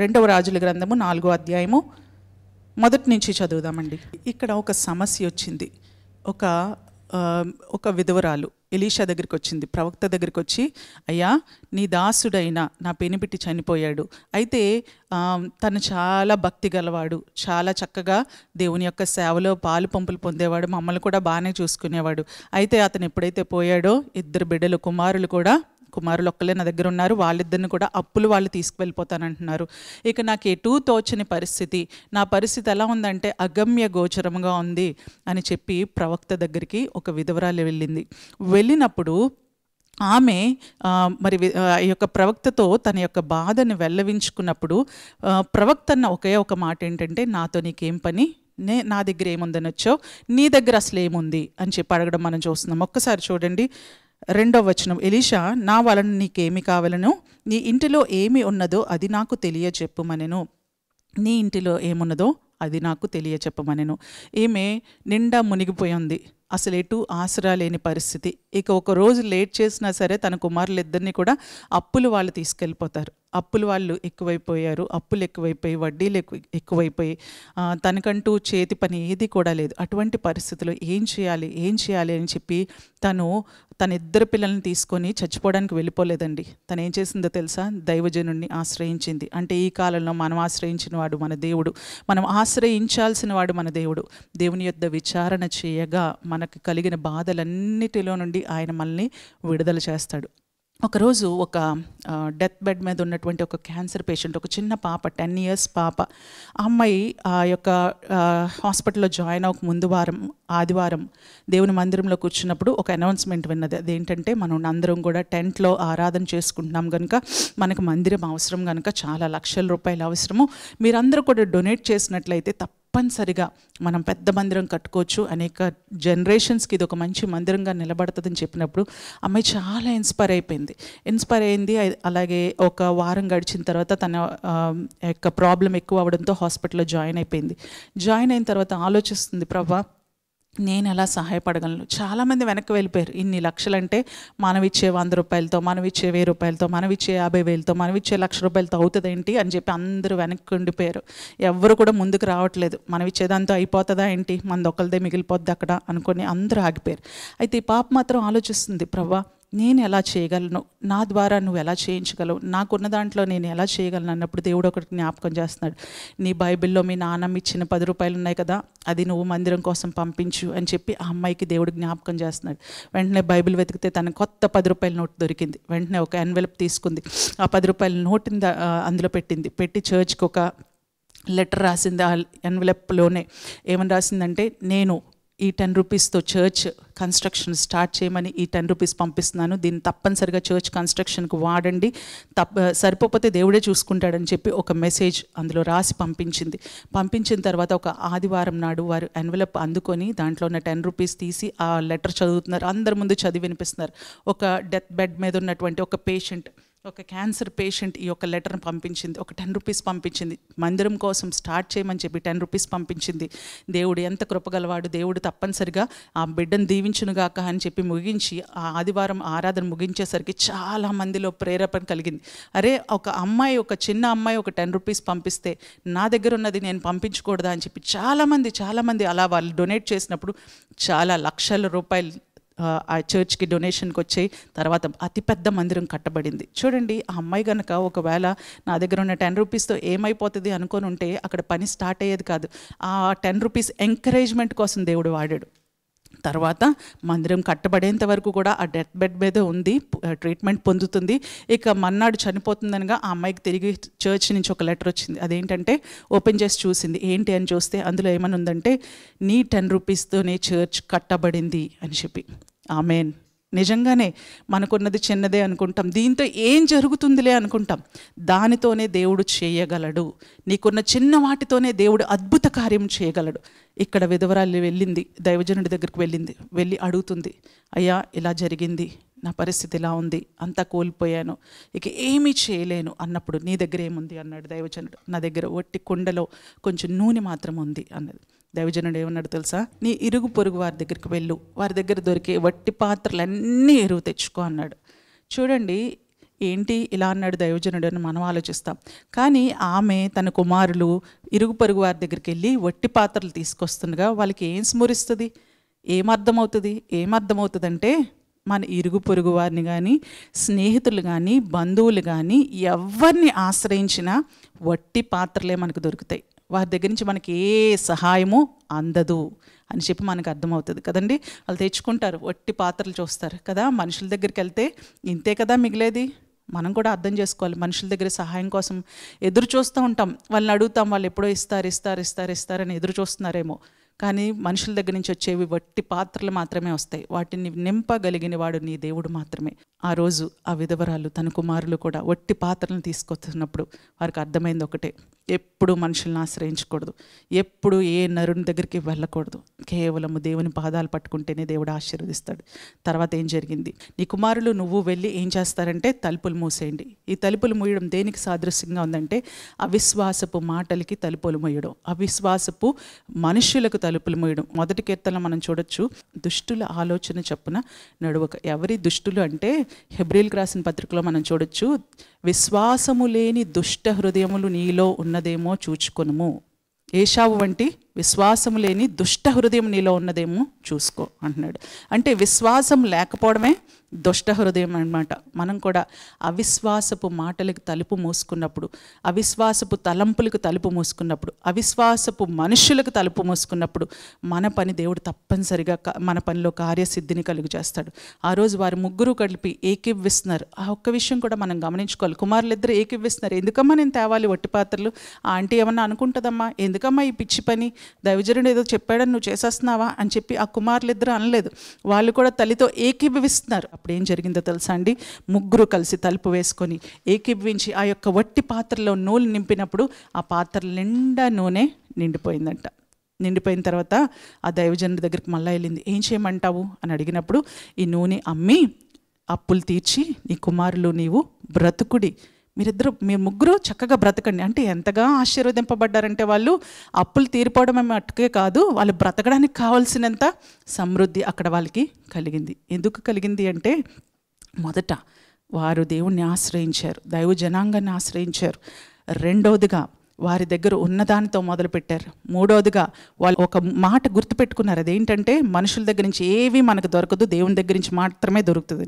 రెండవ రాజుల గ్రంథము నాలుగో అధ్యాయము మొదటి నుంచి చదువుదామండి ఇక్కడ ఒక సమస్య వచ్చింది ఒక ఒక విధవరాలు ఎలీషా దగ్గరికి వచ్చింది ప్రవక్త దగ్గరికి వచ్చి అయ్యా నీ దాసుడైన నా పెనిపిట్టి చనిపోయాడు అయితే తను చాలా భక్తి గలవాడు చాలా చక్కగా దేవుని యొక్క సేవలో పాలు పంపులు పొందేవాడు మమ్మల్ని కూడా బాగానే చూసుకునేవాడు అయితే అతను ఎప్పుడైతే పోయాడో ఇద్దరు బిడ్డలు కుమారులు కూడా కుమారులు ఒక్కలే నా దగ్గర ఉన్నారు వాళ్ళిద్దరిని కూడా అప్పులు వాళ్ళు తీసుకువెళ్ళిపోతానంటున్నారు ఇక నాకు ఎటూ తోచని పరిస్థితి నా పరిస్థితి ఎలా ఉందంటే అగమ్య గోచరంగా ఉంది అని చెప్పి ప్రవక్త దగ్గరికి ఒక విధవరాలు వెళ్ళింది వెళ్ళినప్పుడు ఆమె మరి ఈ యొక్క ప్రవక్తతో తన యొక్క బాధను వెల్లవించుకున్నప్పుడు ప్రవక్త అన్న ఒకే ఒక మాట ఏంటంటే నాతో నీకేం పని నే నా దగ్గర ఏముందనొచ్చో నీ దగ్గర అసలు ఏముంది అని చెప్పి అడగడం మనం చూస్తున్నాం ఒక్కసారి చూడండి రెండవ వచనం ఎలీషా నా వలన నీకేమి కావలను నీ ఇంటిలో ఏమి ఉన్నదో అది నాకు తెలియచెప్పుమనెను నీ ఇంటిలో ఏమున్నదో అది నాకు తెలియచెప్పమనెను ఈమె నిండా మునిగిపోయింది అసలు ఎటు ఆసరా లేని పరిస్థితి ఇక ఒక రోజు లేట్ చేసినా సరే తన ఇద్దరిని కూడా అప్పులు వాళ్ళు తీసుకెళ్ళిపోతారు అప్పులు వాళ్ళు ఎక్కువైపోయారు అప్పులు ఎక్కువైపోయి వడ్డీలు ఎక్కువ ఎక్కువైపోయి తనకంటూ చేతి పని ఏది కూడా లేదు అటువంటి పరిస్థితుల్లో ఏం చేయాలి ఏం చేయాలి అని చెప్పి తను తన ఇద్దరు పిల్లల్ని తీసుకొని చచ్చిపోవడానికి వెళ్ళిపోలేదండి తను ఏం చేసిందో తెలుసా దైవజనుడిని ఆశ్రయించింది అంటే ఈ కాలంలో మనం ఆశ్రయించిన వాడు మన దేవుడు మనం ఆశ్రయించాల్సిన వాడు మన దేవుడు దేవుని యొద్ద విచారణ చేయగా మనకు కలిగిన బాధలన్నిటిలో నుండి ఆయన మనల్ని విడుదల చేస్తాడు ఒకరోజు ఒక డెత్ బెడ్ మీద ఉన్నటువంటి ఒక క్యాన్సర్ పేషెంట్ ఒక చిన్న పాప టెన్ ఇయర్స్ పాప ఆ అమ్మాయి ఆ యొక్క హాస్పిటల్లో జాయిన్ అవ్వక ముందు వారం ఆదివారం దేవుని మందిరంలో కూర్చున్నప్పుడు ఒక అనౌన్స్మెంట్ విన్నది అదేంటంటే మనం అందరం కూడా టెంట్లో ఆరాధన చేసుకుంటున్నాం కనుక మనకు మందిరం అవసరం కనుక చాలా లక్షల రూపాయలు అవసరము మీరందరూ కూడా డొనేట్ చేసినట్లయితే తప్ప తప్పనిసరిగా మనం పెద్ద మందిరం కట్టుకోవచ్చు అనేక జనరేషన్స్కి ఇది ఒక మంచి మందిరంగా నిలబడుతుందని చెప్పినప్పుడు అమ్మాయి చాలా ఇన్స్పైర్ అయిపోయింది ఇన్స్పైర్ అయింది అలాగే ఒక వారం గడిచిన తర్వాత తన యొక్క ప్రాబ్లం ఎక్కువ అవడంతో హాస్పిటల్లో జాయిన్ అయిపోయింది జాయిన్ అయిన తర్వాత ఆలోచిస్తుంది ప్రభా నేను ఎలా సహాయపడగలను చాలామంది వెనక్కి వెళ్ళిపోయారు ఇన్ని లక్షలంటే మనం ఇచ్చే వంద రూపాయలతో మనం ఇచ్చే వెయ్యి రూపాయలతో మనం ఇచ్చే యాభై వేలతో మనం ఇచ్చే లక్ష రూపాయలతో అవుతుంది ఏంటి అని చెప్పి అందరూ వెనక్కి ఉండిపోయారు ఎవరు కూడా ముందుకు రావట్లేదు మనం ఇచ్చేదాంతో అయిపోతుందా ఏంటి మన ఒకరిదే మిగిలిపోద్ది అక్కడ అనుకుని అందరూ ఆగిపోయారు అయితే ఈ పాప మాత్రం ఆలోచిస్తుంది ప్రభా నేను ఎలా చేయగలను నా ద్వారా నువ్వు ఎలా చేయించగలవు నాకున్న దాంట్లో నేను ఎలా చేయగలను అన్నప్పుడు దేవుడు ఒకటి జ్ఞాపకం చేస్తున్నాడు నీ బైబిల్లో మీ నాన్నమ్మ ఇచ్చిన పది రూపాయలు ఉన్నాయి కదా అది నువ్వు మందిరం కోసం పంపించు అని చెప్పి ఆ అమ్మాయికి దేవుడు జ్ఞాపకం చేస్తున్నాడు వెంటనే బైబిల్ వెతికితే తన కొత్త పది రూపాయల నోటు దొరికింది వెంటనే ఒక ఎన్వెలప్ తీసుకుంది ఆ పది రూపాయల నోటుని అందులో పెట్టింది పెట్టి చర్చ్కి ఒక లెటర్ రాసింది ఆ ఎన్వెలప్లోనే ఏమని రాసిందంటే నేను ఈ టెన్ రూపీస్తో చర్చ్ కన్స్ట్రక్షన్ స్టార్ట్ చేయమని ఈ టెన్ రూపీస్ పంపిస్తున్నాను దీన్ని తప్పనిసరిగా చర్చ్ కన్స్ట్రక్షన్కి వాడండి తప్ప సరిపోతే దేవుడే చూసుకుంటాడని చెప్పి ఒక మెసేజ్ అందులో రాసి పంపించింది పంపించిన తర్వాత ఒక ఆదివారం నాడు వారు ఎన్వలప్ అందుకొని దాంట్లో ఉన్న టెన్ రూపీస్ తీసి ఆ లెటర్ చదువుతున్నారు అందరి ముందు చదివి వినిపిస్తున్నారు ఒక డెత్ బెడ్ మీద ఉన్నటువంటి ఒక పేషెంట్ ఒక క్యాన్సర్ పేషెంట్ ఈ యొక్క లెటర్ని పంపించింది ఒక టెన్ రూపీస్ పంపించింది మందిరం కోసం స్టార్ట్ చేయమని చెప్పి టెన్ రూపీస్ పంపించింది దేవుడు ఎంత కృపగలవాడు దేవుడు తప్పనిసరిగా ఆ బిడ్డను దీవించునుగాక అని చెప్పి ముగించి ఆ ఆదివారం ఆరాధన ముగించేసరికి చాలా మందిలో ప్రేరేపణ కలిగింది అరే ఒక అమ్మాయి ఒక చిన్న అమ్మాయి ఒక టెన్ రూపీస్ పంపిస్తే నా దగ్గర ఉన్నది నేను పంపించకూడదా అని చెప్పి చాలామంది చాలామంది అలా వాళ్ళు డొనేట్ చేసినప్పుడు చాలా లక్షల రూపాయలు ఆ చర్చ్కి డొనేషన్కి వచ్చి తర్వాత అతిపెద్ద మందిరం కట్టబడింది చూడండి ఆ అమ్మాయి కనుక ఒకవేళ నా దగ్గర ఉన్న టెన్ రూపీస్తో ఏమైపోతుంది అనుకొని ఉంటే అక్కడ పని స్టార్ట్ అయ్యేది కాదు ఆ టెన్ రూపీస్ ఎంకరేజ్మెంట్ కోసం దేవుడు వాడాడు తర్వాత మందిరం కట్టబడేంత వరకు కూడా ఆ డెత్ బెడ్ మీద ఉంది ట్రీట్మెంట్ పొందుతుంది ఇక మన్నాడు చనిపోతుందనగా ఆ అమ్మాయికి తిరిగి చర్చ్ నుంచి ఒక లెటర్ వచ్చింది అదేంటంటే ఓపెన్ చేసి చూసింది ఏంటి అని చూస్తే అందులో ఏమని ఉందంటే నీ టెన్ రూపీస్తోనే చర్చ్ కట్టబడింది అని చెప్పి ఆమెన్ నిజంగానే మనకున్నది చిన్నదే అనుకుంటాం దీంతో ఏం జరుగుతుందిలే అనుకుంటాం దానితోనే దేవుడు చేయగలడు నీకున్న చిన్న వాటితోనే దేవుడు అద్భుత కార్యం చేయగలడు ఇక్కడ విధవరాలు వెళ్ళింది దైవజనుడి దగ్గరికి వెళ్ళింది వెళ్ళి అడుగుతుంది అయ్యా ఇలా జరిగింది నా పరిస్థితి ఇలా ఉంది అంతా కోల్పోయాను ఇక ఏమీ చేయలేను అన్నప్పుడు నీ దగ్గర ఏముంది అన్నాడు దైవజనుడు నా దగ్గర ఒట్టి కుండలో కొంచెం నూనె మాత్రం ఉంది అన్నది దైవజనుడు ఏమన్నాడు తెలుసా నీ ఇరుగు పొరుగు వారి దగ్గరికి వెళ్ళు వారి దగ్గర దొరికే వట్టి పాత్రలన్నీ ఎరువు తెచ్చుకో అన్నాడు చూడండి ఏంటి ఇలా అన్నాడు దైవజనుడు అని మనం ఆలోచిస్తాం కానీ ఆమె తన కుమారులు ఇరుగు పొరుగు వారి దగ్గరికి వెళ్ళి వట్టి పాత్రలు తీసుకొస్తుండగా వాళ్ళకి ఏం స్మరిస్తుంది ఏమర్థమవుతుంది ఏమర్థమవుతుందంటే మన ఇరుగు పొరుగు వారిని కానీ స్నేహితులు కానీ బంధువులు కానీ ఎవరిని ఆశ్రయించినా వట్టి పాత్రలే మనకు దొరుకుతాయి వారి దగ్గర నుంచి మనకి ఏ సహాయము అందదు అని చెప్పి మనకు అర్థమవుతుంది కదండి వాళ్ళు తెచ్చుకుంటారు వట్టి పాత్రలు చూస్తారు కదా మనుషుల దగ్గరికి వెళ్తే ఇంతే కదా మిగిలేది మనం కూడా అర్థం చేసుకోవాలి మనుషుల దగ్గర సహాయం కోసం ఎదురు చూస్తూ ఉంటాం వాళ్ళని అడుగుతాం వాళ్ళు ఎప్పుడో ఇస్తారు ఇస్తారు ఇస్తారు ఇస్తారని ఎదురు చూస్తున్నారేమో కానీ మనుషుల దగ్గర నుంచి వచ్చేవి వట్టి పాత్రలు మాత్రమే వస్తాయి వాటిని నింపగలిగిన వాడు నీ దేవుడు మాత్రమే ఆ రోజు ఆ విధవరాలు తన కుమారులు కూడా వట్టి పాత్రలను తీసుకొస్తున్నప్పుడు వారికి అర్థమైంది ఒకటే ఎప్పుడు మనుషులను ఆశ్రయించకూడదు ఎప్పుడు ఏ నరుని దగ్గరికి వెళ్ళకూడదు కేవలం దేవుని పాదాలు పట్టుకుంటేనే దేవుడు ఆశీర్వదిస్తాడు తర్వాత ఏం జరిగింది నీ కుమారులు నువ్వు వెళ్ళి ఏం చేస్తారంటే తలుపులు మూసేయండి ఈ తలుపులు మూయడం దేనికి సాదృశ్యంగా ఉందంటే అవిశ్వాసపు మాటలకి తలుపులు మూయడం అవిశ్వాసపు మనుషులకు తలుపు తలుపులు మూయడం మొదటి కీర్తనలో మనం చూడొచ్చు దుష్టుల ఆలోచన చెప్పున నడువక ఎవరి దుష్టులు అంటే హెబ్రిల్ రాసిన పత్రికలో మనం చూడొచ్చు విశ్వాసము లేని దుష్ట హృదయములు నీలో ఉన్నదేమో చూచుకొనుము ఏషావు వంటి విశ్వాసం లేని దుష్ట హృదయం నీలో ఉన్నదేమో చూసుకో అంటున్నాడు అంటే విశ్వాసం లేకపోవడమే దుష్ట హృదయం అనమాట మనం కూడా అవిశ్వాసపు మాటలకు తలుపు మూసుకున్నప్పుడు అవిశ్వాసపు తలంపులకు తలుపు మూసుకున్నప్పుడు అవిశ్వాసపు మనుషులకు తలుపు మూసుకున్నప్పుడు మన పని దేవుడు తప్పనిసరిగా మన పనిలో కార్యసిద్ధిని కలుగు చేస్తాడు ఆ రోజు వారు ముగ్గురు కలిపి ఏకివ్విస్తున్నారు ఆ ఒక్క విషయం కూడా మనం గమనించుకోవాలి కుమారులు ఇద్దరు ఏకివ్విస్తున్నారు ఎందుకమ్మా నేను తేవాలి వట్టి పాత్రలు ఆ ఆంటీ ఏమన్నా అనుకుంటుందమ్మా ఎందుకమ్మా ఈ పిచ్చి పని దైవజనుడు ఏదో చెప్పాడని నువ్వు చేసేస్తున్నావా అని చెప్పి ఆ కుమారులు ఇద్దరు అనలేదు వాళ్ళు కూడా తల్లితో ఏకీభవిస్తున్నారు అప్పుడు ఏం జరిగిందో తెలుసా అండి ముగ్గురు కలిసి తలుపు వేసుకొని ఏకీభవించి ఆ యొక్క వట్టి పాత్రలో నూలు నింపినప్పుడు ఆ పాత్ర నిండా నూనె నిండిపోయిందంట నిండిపోయిన తర్వాత ఆ దైవజనుడి దగ్గరికి మళ్ళీ వెళ్ళింది ఏం చేయమంటావు అని అడిగినప్పుడు ఈ నూనె అమ్మి అప్పులు తీర్చి నీ కుమారులు నీవు బ్రతుకుడి మీరిద్దరు మీ ముగ్గురు చక్కగా బ్రతకండి అంటే ఎంతగా ఆశీర్వదింపబడ్డారంటే వాళ్ళు అప్పులు తీరిపోవడం మట్టుకే కాదు వాళ్ళు బ్రతకడానికి కావాల్సినంత సమృద్ధి అక్కడ వాళ్ళకి కలిగింది ఎందుకు కలిగింది అంటే మొదట వారు దేవుణ్ణి ఆశ్రయించారు దైవ జనాంగాన్ని ఆశ్రయించారు రెండవదిగా వారి దగ్గర ఉన్నదానితో మొదలుపెట్టారు మూడోదిగా వాళ్ళు ఒక మాట గుర్తుపెట్టుకున్నారు అదేంటంటే మనుషుల దగ్గర నుంచి ఏవి మనకు దొరకదు దేవుని దగ్గర నుంచి మాత్రమే దొరుకుతుంది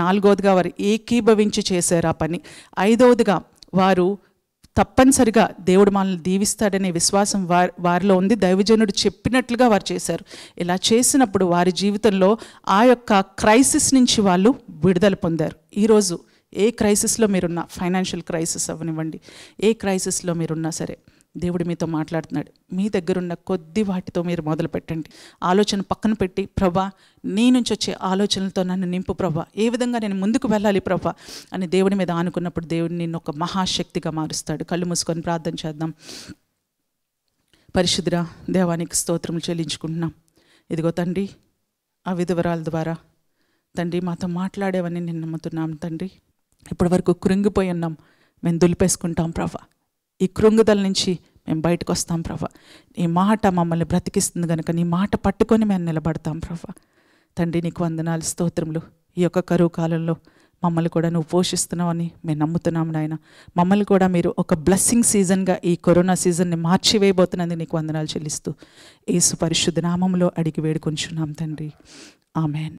నాలుగోదిగా వారు ఏకీభవించి చేశారు ఆ పని ఐదవదిగా వారు తప్పనిసరిగా దేవుడు మనల్ని దీవిస్తాడనే విశ్వాసం వారి వారిలో ఉంది దైవజనుడు చెప్పినట్లుగా వారు చేశారు ఇలా చేసినప్పుడు వారి జీవితంలో ఆ యొక్క క్రైసిస్ నుంచి వాళ్ళు విడుదల పొందారు ఈరోజు ఏ క్రైసిస్లో మీరున్నా ఫైనాన్షియల్ క్రైసిస్ అవనివ్వండి ఏ క్రైసిస్లో మీరున్నా సరే దేవుడు మీతో మాట్లాడుతున్నాడు మీ దగ్గరున్న కొద్ది వాటితో మీరు మొదలు పెట్టండి ఆలోచన పక్కన పెట్టి ప్రభా నీ నుంచి వచ్చే ఆలోచనలతో నన్ను నింపు ప్రభా ఏ విధంగా నేను ముందుకు వెళ్ళాలి ప్రభా అని దేవుడి మీద ఆనుకున్నప్పుడు దేవుడు నిన్ను ఒక మహాశక్తిగా మారుస్తాడు కళ్ళు మూసుకొని ప్రార్థన చేద్దాం పరిశుద్ర దేవానికి స్తోత్రములు చెల్లించుకుంటున్నాం ఇదిగో తండ్రి ఆ విధవరాల ద్వారా తండ్రి మాతో మాట్లాడేవని నేను నమ్ముతున్నాను తండ్రి ఇప్పటి వరకు కృంగిపోయి ఉన్నాం మేము దులిపేసుకుంటాం ప్రభా ఈ కృంగుదల నుంచి మేము బయటకు వస్తాం ప్రభా నీ మాట మమ్మల్ని బ్రతికిస్తుంది కనుక నీ మాట పట్టుకొని మేము నిలబడతాం ప్రభా తండ్రి నీకు వందనాలు స్తోత్రములు ఈ యొక్క కరువు కాలంలో మమ్మల్ని కూడా నువ్వు పోషిస్తున్నావని మేము నమ్ముతున్నాము నాయన మమ్మల్ని కూడా మీరు ఒక బ్లెస్సింగ్ సీజన్గా ఈ కరోనా సీజన్ని వేయబోతున్నది నీకు వందనాలు చెల్లిస్తూ ఏసు పరిశుద్ధ నామంలో అడిగి వేడుకొంచున్నాం తండ్రి ఆమెన్